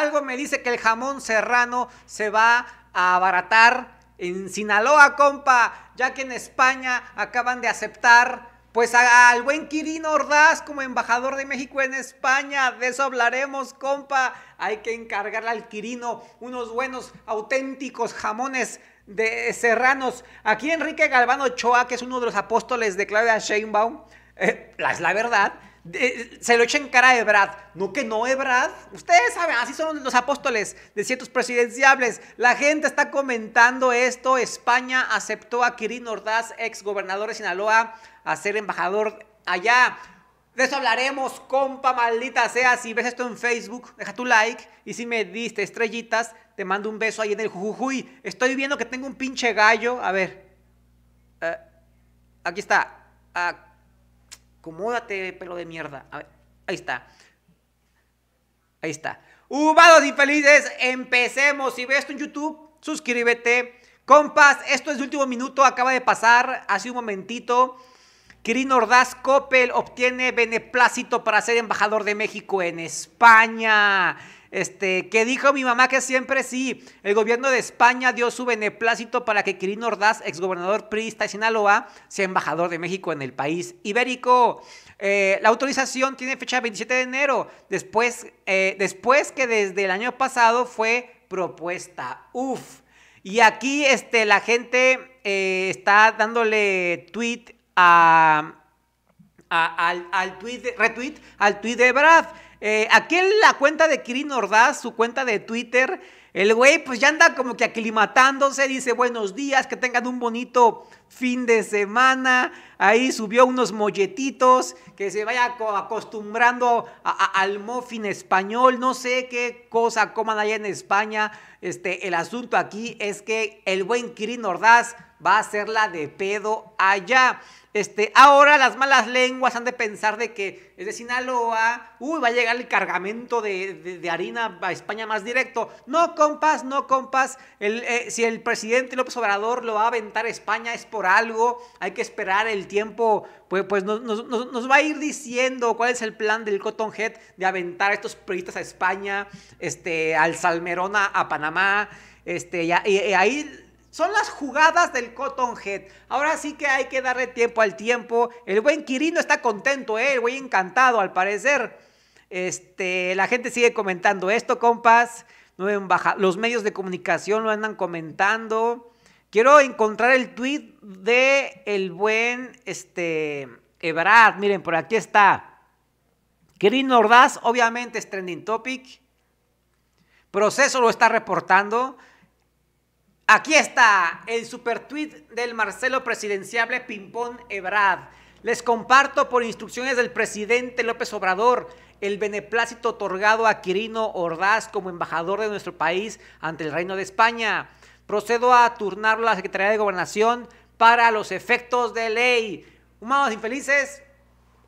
algo me dice que el jamón serrano se va a abaratar en Sinaloa, compa, ya que en España acaban de aceptar pues al buen Quirino Ordaz como embajador de México en España, de eso hablaremos, compa. Hay que encargarle al Quirino unos buenos, auténticos jamones de serranos. Aquí Enrique Galvano Ochoa, que es uno de los apóstoles de Claudia Sheinbaum, eh, es la verdad, se lo echa en cara a Ebrad. No que no, Ebrad. Ustedes saben, así son los apóstoles de ciertos presidenciables. La gente está comentando esto. España aceptó a Kirin Ordaz, ex gobernador de Sinaloa, a ser embajador allá. De eso hablaremos, compa, maldita sea. Si ves esto en Facebook, deja tu like. Y si me diste estrellitas, te mando un beso ahí en el jujuy, Estoy viendo que tengo un pinche gallo. A ver. Eh, aquí está. Ah, Acomódate, pelo de mierda. ahí está. Ahí está. y felices, empecemos. Si ves esto en YouTube, suscríbete. Compas, esto es de último minuto, acaba de pasar hace un momentito. Kirin Ordaz Coppel obtiene beneplácito para ser embajador de México en España. Este, que dijo mi mamá que siempre sí. El gobierno de España dio su beneplácito para que Quirino Ordaz, exgobernador priista de Sinaloa, sea embajador de México en el país ibérico. Eh, la autorización tiene fecha 27 de enero, después, eh, después que desde el año pasado fue propuesta. Uf. Y aquí este, la gente eh, está dándole tweet a, al, tweet, retweet al tweet de Brad. Eh, aquí en la cuenta de Kirin Ordaz, su cuenta de Twitter, el güey pues ya anda como que aclimatándose, dice buenos días, que tengan un bonito fin de semana. Ahí subió unos molletitos, que se vaya acostumbrando al muffin español, no sé qué cosa coman allá en España. Este, el asunto aquí es que el buen Kirin Ordaz va a hacerla de pedo allá. Este, ahora las malas lenguas han de pensar de que es de Sinaloa, uy, va a llegar el cargamento de, harina a España más directo. No, compas, no, compas. El, eh, si el presidente López Obrador lo va a aventar a España es por algo. Hay que esperar el tiempo, pues, pues nos, va a ir diciendo cuál es el plan del Cotton Head de aventar a estos periodistas a España, este, al Salmerón a, Panamá. Este, y ahí son las jugadas del Cotton Head. Ahora sí que hay que darle tiempo al tiempo. El buen Quirino está contento, ¿eh? el güey encantado al parecer. Este, la gente sigue comentando esto, compas. Los medios de comunicación lo andan comentando. Quiero encontrar el tweet de el buen este, Ebrard. Miren, por aquí está. Quirino Ordaz, obviamente es trending topic. Proceso lo está reportando. Aquí está el super tweet del Marcelo presidenciable Pimpón Ebrard. Les comparto por instrucciones del presidente López Obrador el beneplácito otorgado a Quirino Ordaz como embajador de nuestro país ante el Reino de España. Procedo a turnarlo a la Secretaría de Gobernación para los efectos de ley. Humanos infelices,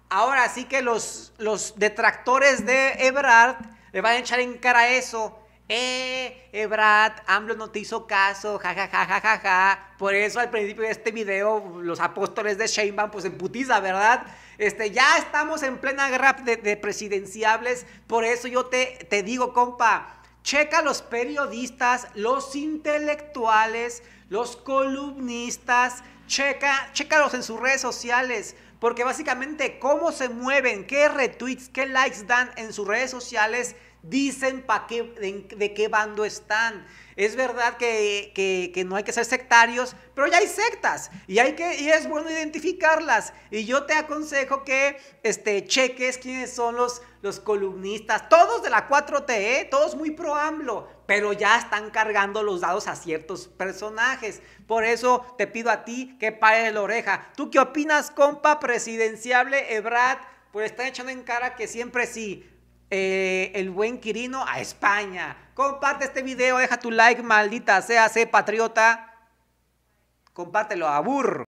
ahora sí que los, los detractores de Ebrard le van a echar en cara eso eh, Ebrad, eh, AMLO no te hizo caso, jajajajaja. Ja, Por eso al principio de este video, los apóstoles de Sheinbaum, pues en putiza, ¿verdad? Este, ya estamos en plena guerra de, presidenciables, por eso yo te, te digo, compa, checa los periodistas, los intelectuales, los columnistas, checa, los en sus redes sociales, porque básicamente cómo se mueven, qué retweets, qué likes dan en sus redes sociales, dicen pa qué, de, qué bando están. Es verdad que, que, no hay que ser sectarios, pero ya hay sectas y, hay que, y es bueno identificarlas. Y yo te aconsejo que este, cheques quiénes son los, los columnistas, todos de la 4 te ¿eh? todos muy pro pero ya están cargando los dados a ciertos personajes. Por eso te pido a ti que pares la oreja. ¿Tú qué opinas, compa presidenciable Ebrad? Pues están echando en cara que siempre sí, eh, el buen Quirino a España. Comparte este video, deja tu like, maldita sea, sé patriota. Compártelo a burro.